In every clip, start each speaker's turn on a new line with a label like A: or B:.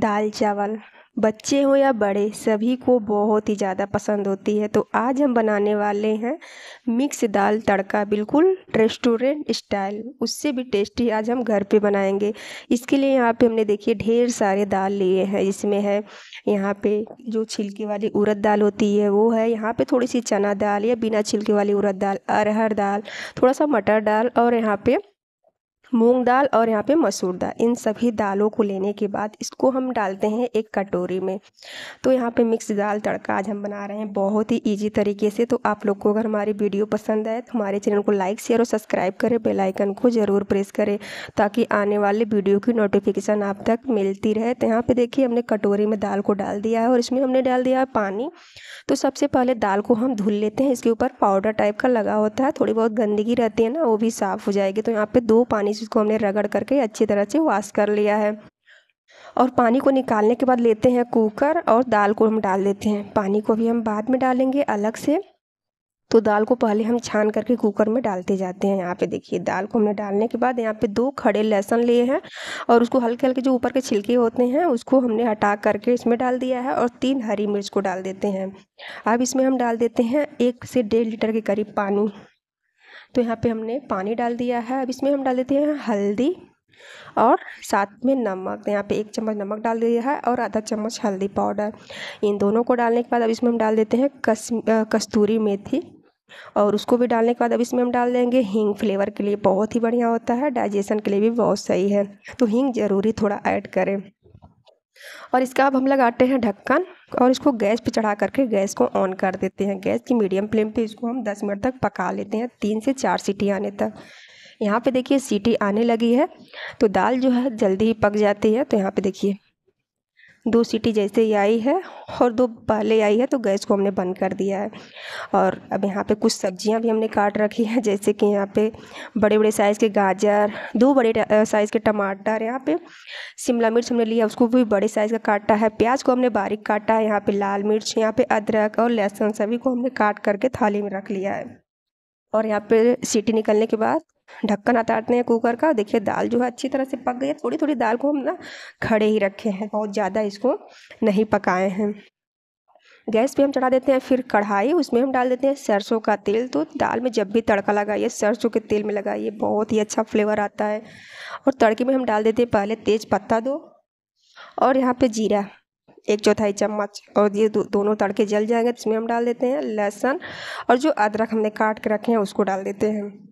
A: दाल चावल बच्चे हों या बड़े सभी को बहुत ही ज़्यादा पसंद होती है तो आज हम बनाने वाले हैं मिक्स दाल तड़का बिल्कुल रेस्टोरेंट स्टाइल उससे भी टेस्टी आज हम घर पे बनाएंगे इसके लिए यहाँ पे हमने देखिए ढेर सारे दाल लिए हैं इसमें है यहाँ पे जो छिलके वाली उड़द दाल होती है वो है यहाँ पर थोड़ी सी चना दाल या बिना छिलके वाली उड़द दाल अरहर दाल थोड़ा सा मटर दाल और यहाँ पर मूंग दाल और यहाँ पे मसूर दाल इन सभी दालों को लेने के बाद इसको हम डालते हैं एक कटोरी में तो यहाँ पे मिक्स दाल तड़का आज हम बना रहे हैं बहुत ही इजी तरीके से तो आप लोग को अगर हमारी वीडियो पसंद आए तो हमारे चैनल को लाइक शेयर और सब्सक्राइब करें बेल आइकन को ज़रूर प्रेस करें ताकि आने वाले वीडियो की नोटिफिकेशन आप तक मिलती रहे तो यहाँ पर देखिए हमने कटोरी में दाल को डाल दिया है और इसमें हमने डाल दिया है पानी तो सबसे पहले दाल को हम धुल लेते हैं इसके ऊपर पाउडर टाइप का लगा होता है थोड़ी बहुत गंदगी रहती है ना वो भी साफ़ हो जाएगी तो यहाँ पर दो पानी गाइस इसको हमने रगड़ करके अच्छी तरह से वॉश कर लिया है और पानी को निकालने के बाद लेते हैं कुकर और दाल को हम डाल देते हैं पानी को भी हम बाद में डालेंगे अलग से तो दाल को पहले हम छान करके कुकर में डालते जाते हैं यहाँ पे देखिए दाल को हमने डालने के बाद यहाँ पे दो खड़े लहसुन लिए हैं और उसको हल्के हल्के जो ऊपर के छिलके होते हैं उसको हमने हटा करके इसमें डाल दिया है और तीन हरी मिर्च को डाल देते हैं अब इसमें हम डाल देते हैं एक से डेढ़ लीटर के करीब पानी तो यहाँ पे हमने पानी डाल दिया है अब इसमें हम डाल देते हैं हल्दी और साथ में नमक तो यहाँ पे एक चम्मच नमक डाल दिया है और आधा चम्मच हल्दी पाउडर इन दोनों को डालने के बाद अब इसमें हम डाल देते हैं कस कस्तूरी मेथी और उसको भी डालने के बाद अब इसमें हम डाल देंगे हींग फ्लेवर के लिए बहुत ही बढ़िया होता है डाइजेशन के लिए भी बहुत सही है तो हींग ज़रूरी थोड़ा ऐड करें और इसका अब हम लगाते हैं ढक्कन और इसको गैस पे चढ़ा करके गैस को ऑन कर देते हैं गैस की मीडियम फ्लेम पे इसको हम 10 मिनट तक पका लेते हैं तीन से चार सीटी आने तक यहाँ पे देखिए सीटी आने लगी है तो दाल जो है जल्दी ही पक जाती है तो यहाँ पे देखिए दो सीटी जैसे ही आई है और दो पहले आई है तो गैस को हमने बंद कर दिया है और अब यहाँ पे कुछ सब्जियाँ भी हमने काट रखी हैं जैसे कि यहाँ पे बड़े बड़े साइज़ के गाजर दो बड़े साइज़ के टमाटर यहाँ पे शिमला मिर्च हमने लिया उसको भी बड़े साइज़ का काटा है प्याज को हमने बारीक काटा है यहाँ पर लाल मिर्च यहाँ पर अदरक और लहसुन सभी को हमने काट करके थाली में रख लिया है और यहाँ पर सीटी निकलने के बाद ढक्कन हटाते हैं कुकर का देखिए दाल जो है अच्छी तरह से पक गई है थोड़ी थोड़ी दाल को हम ना खड़े ही रखे हैं बहुत ज़्यादा इसको नहीं पकाए हैं गैस पे हम चढ़ा देते हैं फिर कढ़ाई उसमें हम डाल देते हैं सरसों का तेल तो दाल में जब भी तड़का लगाइए सरसों के तेल में लगाइए बहुत ही अच्छा फ्लेवर आता है और तड़के में हम डाल देते हैं पहले तेज पत्ता दो और यहाँ पे जीरा एक चौथाई चम्मच और ये दो, दोनों तड़के जल जाएंगे इसमें हम डाल देते हैं लहसुन और जो अदरक हमने काट के रखे हैं उसको डाल देते हैं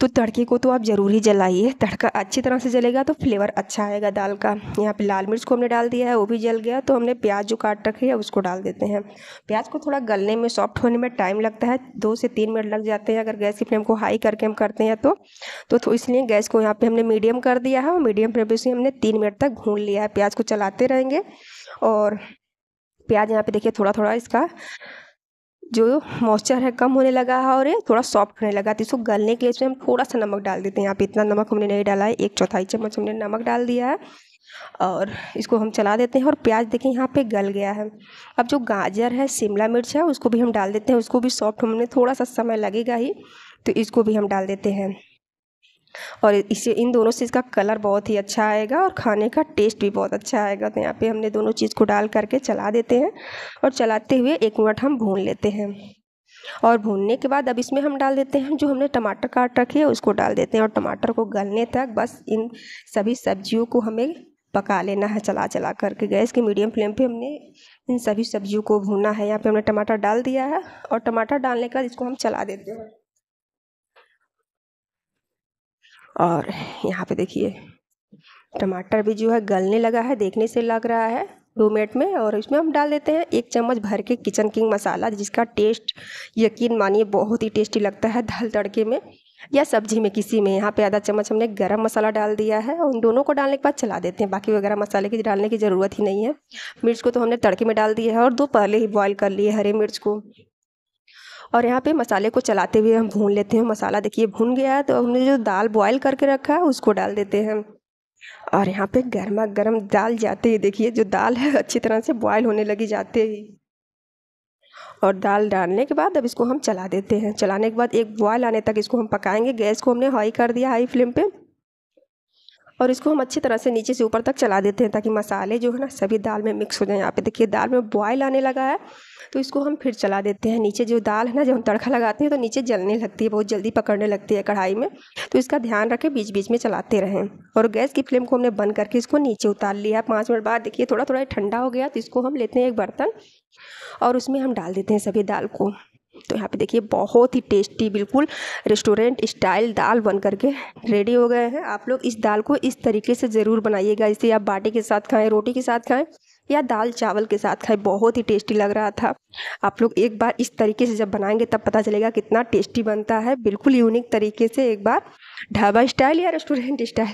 A: तो तड़के को तो आप ज़रूर ही जलाइए तड़का अच्छी तरह से जलेगा तो फ्लेवर अच्छा आएगा दाल का यहाँ पे लाल मिर्च को हमने डाल दिया है वो भी जल गया तो हमने प्याज जो काट रखी है उसको डाल देते हैं प्याज को थोड़ा गलने में सॉफ्ट होने में टाइम लगता है दो से तीन मिनट लग जाते हैं अगर गैस की फ्लेम को हाई करके हम करते हैं तो तो, तो इसलिए गैस को यहाँ पर हमने मीडियम कर दिया है और मीडियम फ्लेम से हमने तीन मिनट तक भून लिया है प्याज को चलाते रहेंगे और प्याज यहाँ पे देखिए थोड़ा थोड़ा इसका जो मॉइस्चर है कम होने लगा है और ये थोड़ा सॉफ्ट होने लगा तो इसको गलने के लिए इसमें हम थोड़ा सा नमक डाल देते हैं यहाँ पे इतना नमक हमने नहीं डाला है एक चौथाई चम्मच हमने नमक डाल दिया है और इसको हम चला देते हैं और प्याज देखें यहाँ पे गल गया है अब जो गाजर है शिमला मिर्च है उसको भी हम डाल देते हैं उसको भी सॉफ्ट में थोड़ा सा समय लगेगा ही तो इसको भी हम डाल देते हैं और इसे इन दोनों से इसका कलर बहुत ही अच्छा आएगा और खाने का टेस्ट भी बहुत अच्छा आएगा तो यहाँ पे हमने दोनों चीज़ को डाल करके चला देते हैं और चलाते हुए एक मिनट हम भून लेते हैं और भूनने के बाद अब इसमें हम डाल देते हैं जो हमने टमाटर काट रखे है उसको डाल देते हैं और टमाटर को गलने तक बस इन सभी सब्जियों को हमें पका लेना है चला चला करके गैस के मीडियम फ्लेम पे हमने इन सभी सब्जियों को भूना है यहाँ पे हमने टमाटर डाल दिया है और टमाटर डालने के बाद इसको हम चला देते हैं और यहाँ पे देखिए टमाटर भी जो है गलने लगा है देखने से लग रहा है दो मिनट में और इसमें हम डाल देते हैं एक चम्मच भर के किचन किंग मसाला जिसका टेस्ट यकीन मानिए बहुत ही टेस्टी लगता है दाल तड़के में या सब्जी में किसी में यहाँ पे आधा चम्मच हमने गरम मसाला डाल दिया है उन दोनों को डालने के बाद चला देते हैं बाकी वगैरह मसाले की डालने की ज़रूरत ही नहीं है मिर्च को तो हमने तड़के में डाल दिया है और दो पहले ही बॉईल कर लिए हरे मिर्च को और यहाँ पे मसाले को चलाते हुए हम भून लेते हैं मसाला देखिए भून गया है तो हमने जो दाल बॉयल करके रखा है उसको डाल देते हैं और यहाँ पे गर्मा गर्म दाल जाते ही देखिए जो दाल है अच्छी तरह से बॉयल होने लगी जाते ही और दाल डालने के बाद अब इसको हम चला देते हैं चलाने के बाद एक बॉयल आने तक इसको हम पकाएंगे गैस को हमने हाई कर दिया हाई फ्लेम पर और इसको हम अच्छी तरह से नीचे से ऊपर तक चला देते हैं ताकि मसाले जो है ना सभी दाल में मिक्स हो जाए यहाँ पे देखिए दाल में बॉयल आने लगा है तो इसको हम फिर चला देते हैं नीचे जो दाल है ना जब हम तड़का लगाते हैं तो नीचे जलने लगती है बहुत जल्दी पकड़ने लगती है कढ़ाई में तो इसका ध्यान रखें बीच बीच में चलाते रहें और गैस की फ्लेम को हमने बंद करके इसको नीचे उतार लिया पाँच मिनट बाद देखिए थोड़ा थोड़ा ठंडा हो गया तो इसको हम लेते हैं एक बर्तन और उसमें हम डाल देते हैं सभी दाल को तो यहाँ पे देखिए बहुत ही टेस्टी बिल्कुल रेस्टोरेंट स्टाइल दाल बन करके रेडी हो गए हैं आप लोग इस दाल को इस तरीके से ज़रूर बनाइएगा इसे आप बाटी के साथ खाएं रोटी के साथ खाएं या दाल चावल के साथ खाएं बहुत ही टेस्टी लग रहा था आप लोग एक बार इस तरीके से जब बनाएंगे तब पता चलेगा कितना टेस्टी बनता है बिल्कुल यूनिक तरीके से एक बार ढाबा स्टाइल या रेस्टोरेंट स्टाइल